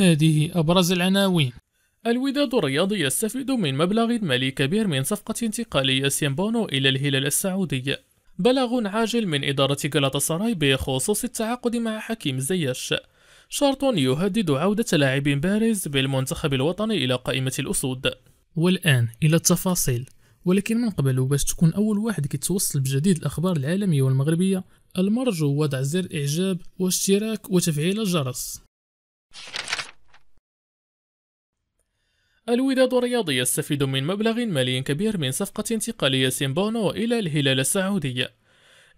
هذه أبرز العناوين الوداد الرياضي يستفيد من مبلغ مالي كبير من صفقة انتقال ياسين بونو إلى الهلال السعودي بلاغ عاجل من إدارة غلطة سراي بخصوص التعاقد مع حكيم زياش شرط يهدد عودة لاعب بارز بالمنتخب الوطني إلى قائمة الأسود والآن إلى التفاصيل ولكن من قبل باش تكون أول واحد كيتوصل بجديد الأخبار العالمية والمغربية المرجو وضع زر إعجاب واشتراك وتفعيل الجرس الوداد الرياضي يستفيد من مبلغ مالي كبير من صفقة انتقال ياسين بونو إلى الهلال السعودي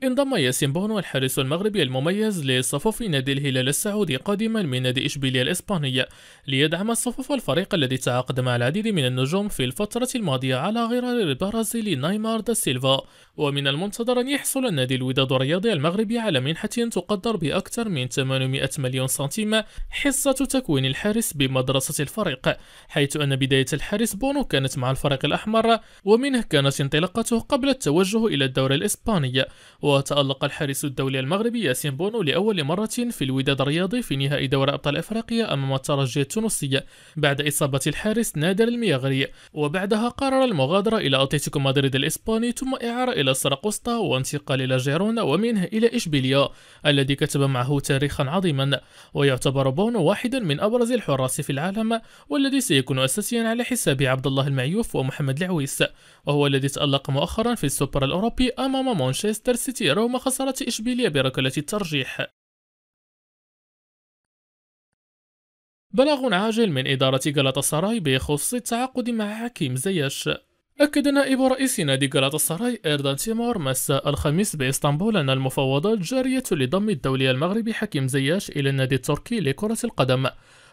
انضم ياسين بونو الحارس المغربي المميز لصفوف نادي الهلال السعودي قادما من نادي إشبيلية الإسباني ليدعم الصفوف الفريق الذي تعاقد مع العديد من النجوم في الفترة الماضية على غرار البرازيلي نايمار دا سيلفا ومن المنتظر أن يحصل النادي الوداد الرياضي المغربي على منحة تقدر بأكثر من 800 مليون سنتيم حصة تكوين الحارس بمدرسة الفريق حيث أن بداية الحارس بونو كانت مع الفريق الأحمر ومنه كانت انطلاقته قبل التوجه إلى الدوري الإسباني وتألق الحارس الدولي المغربي ياسين بونو لأول مرة في الوداد الرياضي في نهائي دوري أبطال أفريقيا أمام الترجي التونسي بعد إصابة الحارس نادر المياغري وبعدها قرر المغادرة إلى أتلتيكو مدريد الإسباني ثم إعارة إلى سراقسطة وانتقال إلى جيرونا ومنه إلى إشبيلية الذي كتب معه تاريخا عظيما ويعتبر بونو واحدا من أبرز الحراس في العالم والذي سيكون أساسيا على حساب عبد الله المعيوف ومحمد العويس وهو الذي تألق مؤخرا في السوبر الأوروبي أمام مانشستر سيتي الكثير رغم خسارة إشبيلية بركلة الترجيح بلاغ عاجل من إدارة سراي بخصوص التعاقد مع حكيم زياش أكد نائب رئيس نادي سراي إردان تيمور مساء الخميس بإسطنبول أن المفاوضات جارية لضم الدولي المغربي حكيم زياش إلى النادي التركي لكرة القدم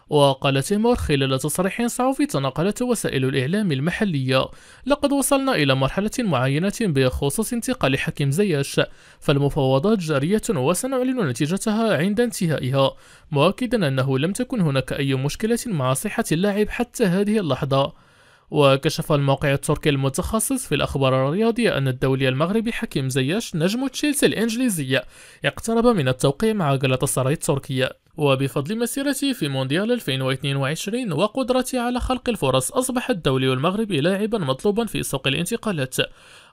وقال تيمور خلال تصريح صحفي تناقلته وسائل الإعلام المحلية لقد وصلنا إلى مرحلة معينة بخصوص انتقال حكيم زياش فالمفاوضات جارية وسنعلن نتيجتها عند انتهائها مؤكدا أنه لم تكن هناك أي مشكلة مع صحة اللاعب حتى هذه اللحظة وكشف الموقع التركي المتخصص في الأخبار الرياضية أن الدولي المغربي حكيم زياش نجم تشيلسي الإنجليزية اقترب من التوقيع مع جلطة السراي التركية وبفضل مسيرتي في مونديال 2022 وقدرتي على خلق الفرص أصبح الدولي المغربي لاعبا مطلوبا في سوق الانتقالات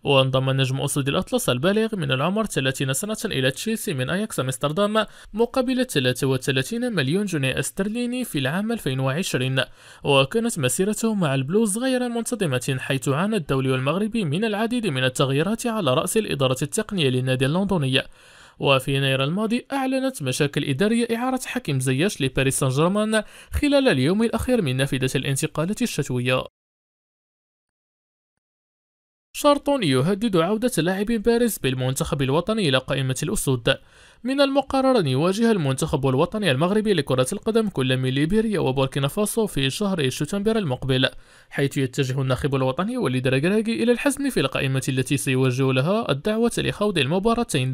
وانضم نجم أسود الأطلس البالغ من العمر 30 سنة إلى تشيلسي من أياكس أمستردام مقابل 33 مليون جنيه استرليني في العام 2020 وكانت مسيرته مع البلوز غير منتظمة حيث عانى الدولي المغربي من العديد من التغييرات على رأس الإدارة التقنية للنادي اللندني وفي يناير الماضي أعلنت مشاكل إدارية إعارة حكيم زياش لباريس سان جيرمان خلال اليوم الأخير من نافذة الانتقالات الشتوية شرط يهدد عودة لاعب باريس بالمنتخب الوطني إلى قائمة الأسود من المقرر أن يواجه المنتخب الوطني المغربي لكرة القدم كل من ليبيريا وبوركينا فاسو في شهر شتنبر المقبل حيث يتجه الناخب الوطني وليد ركراكي إلى الحزم في القائمة التي سيوجه لها الدعوة لخوض المباراتين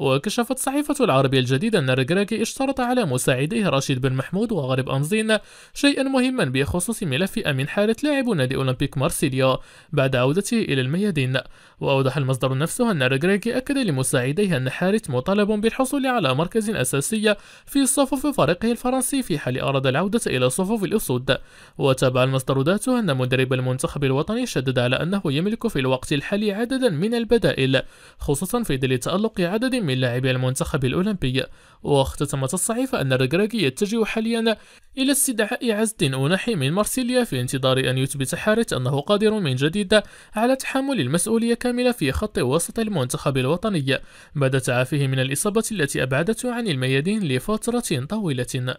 وكشفت صحيفة العربية الجديدة أن الركراكي اشترط على مساعديه رشيد بن محمود وغريب أنزين شيئا مهما بخصوص ملف أمين حارت لاعب نادي أولمبيك مارسيليا بعد عودته إلى الميادين وأوضح المصدر نفسه أن الركراكي أكد لمساعديه أن حارث مطالب بالحصول على مركز أساسي في صفوف فريقه الفرنسي في حال أراد العودة إلى صفوف الأسود وتابع المصدر ذاته أن مدرب المنتخب الوطني شدد على أنه يملك في الوقت الحالي عددا من البدائل خصوصا في ظل تألق عدد من من لاعبي المنتخب الأولمبي واختتمت الصحيفة أن الركراكي يتجه حاليا إلى استدعاء عزد أناحي من مارسيليا في انتظار أن يثبت حارت أنه قادر من جديد على تحمل المسؤولية كاملة في خط وسط المنتخب الوطني بعد تعافيه من الإصابة التي أبعدته عن الميادين لفترة طويلة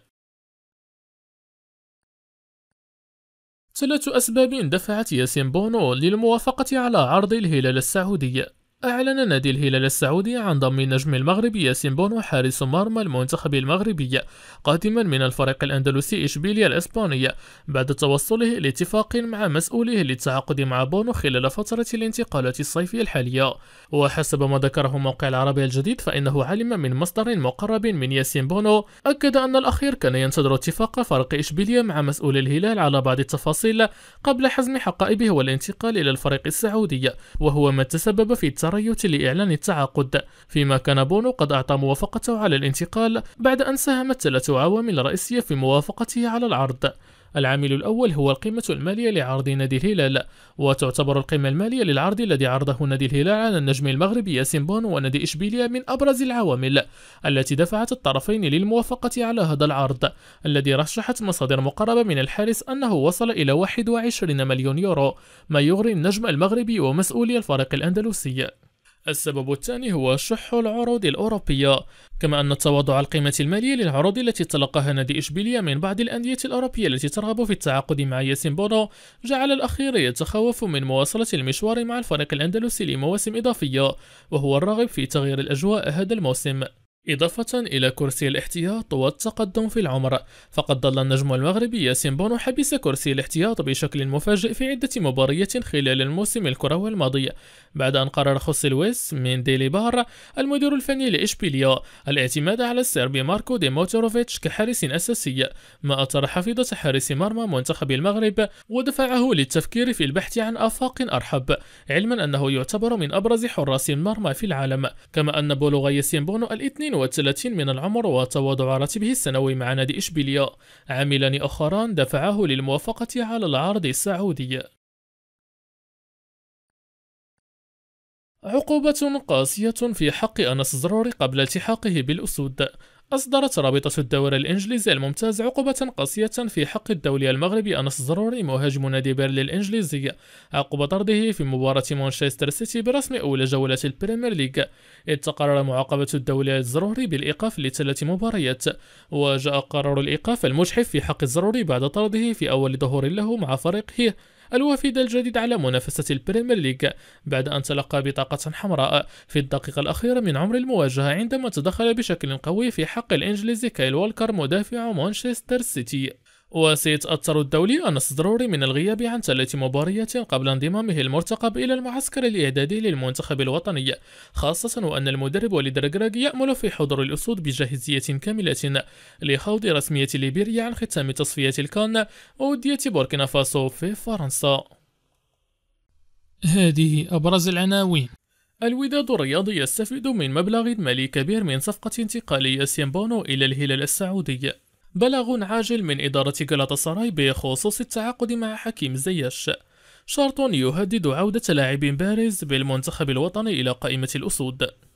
ثلاث أسباب دفعت ياسين بونو للموافقة على عرض الهلال السعودي أعلن نادي الهلال السعودي عن ضم نجم المغرب ياسين بونو حارس مرمى المنتخب المغربي قادما من الفريق الأندلسي إشبيليا الإسباني بعد توصله لاتفاق مع مسؤوله للتعاقد مع بونو خلال فترة الانتقالات الصيفية الحالية وحسب ما ذكره موقع العربي الجديد فإنه علم من مصدر مقرب من ياسين بونو أكد أن الأخير كان ينتظر اتفاق فريق إشبيليا مع مسؤول الهلال على بعض التفاصيل قبل حزم حقائبه والانتقال إلى الفريق السعودي وهو ما تسبب في التريث لإعلان التعاقد فيما كان بونو قد أعطى موافقته على الانتقال بعد أن ساهمت ثلاث عوامل رئيسية في موافقته على العرض العامل الأول هو القيمة المالية لعرض نادي الهلال وتعتبر القيمة المالية للعرض الذي عرضه نادي الهلال على النجم المغربي ياسين بون ونادي إشبيليا من أبرز العوامل التي دفعت الطرفين للموافقة على هذا العرض الذي رشحت مصادر مقربة من الحارس أنه وصل إلى 21 مليون يورو ما يغري النجم المغربي ومسؤولي الفريق الأندلسي السبب الثاني هو شح العروض الأوروبية كما أن تواضع القيمة المالية للعروض التي تلقاها نادي إشبيلية من بعض الأندية الأوروبية التي ترغب في التعاقد مع ياسين بونو جعل الأخير يتخوف من مواصلة المشوار مع الفريق الأندلسي لمواسم إضافية وهو الراغب في تغيير الأجواء هذا الموسم إضافة إلى كرسي الاحتياط والتقدم في العمر فقد ظل النجم المغربي ياسين بونو حبس كرسي الاحتياط بشكل مفاجئ في عدة مباريات خلال الموسم الكروي الماضي بعد أن قرر خوسي لويس من ديلي بار المدير الفني لإشبيليا الاعتماد على السربي ماركو دي موتوروفيتش كحارس أساسي ما أثر حفيظة حارس مرمى منتخب المغرب ودفعه للتفكير في البحث عن آفاق أرحب علما أنه يعتبر من أبرز حراس المرمى في العالم كما أن بلوغ ياسين بونو الاثنين 32 من العمر وتواضع راتبه السنوي مع نادي إشبيلية عاملان آخران دفعاه للموافقة على العرض السعودي عقوبة قاسية في حق أنس زروري قبل التحاقه بالأسود أصدرت رابطة الدوري الإنجليزي الممتاز عقوبة قاسية في حق الدولي المغربي أنس الزروري مهاجم نادي بيرلي الإنجليزي عقب طرده في مباراة مانشستر سيتي برسم أولى جولة البريمير ليغ إذ تقرر معاقبة الدولي الزروري بالإيقاف لثلاث مباريات وجاء قرار الإيقاف المجحف في حق الزروري بعد طرده في أول ظهور له مع فريقه الوفد الجديد على منافسة البريمير ليج بعد أن تلقى بطاقة حمراء في الدقيقة الأخيرة من عمر المواجهة عندما تدخل بشكل قوي في حق الإنجليزي كايل والكر مدافع مانشستر سيتي وسيتأثر الدولي أنس ضروري من الغياب عن ثلاث مباريات قبل انضمامه المرتقب إلى المعسكر الإعدادي للمنتخب الوطني خاصة وأن المدرب وليد رجراج يأمل في حضور الأسود بجاهزية كاملة لخوض رسمية ليبيريا عن ختام تصفية الكان وودية بوركينا فاسو في فرنسا هذه أبرز العناوين الوداد الرياضي يستفيد من مبلغ مالي كبير من صفقة انتقالية بونو إلى الهلال السعودي بلاغ عاجل من إدارة سراي بخصوص التعاقد مع حكيم زياش شرط يهدد عودة لاعب بارز بالمنتخب الوطني إلى قائمة الأسود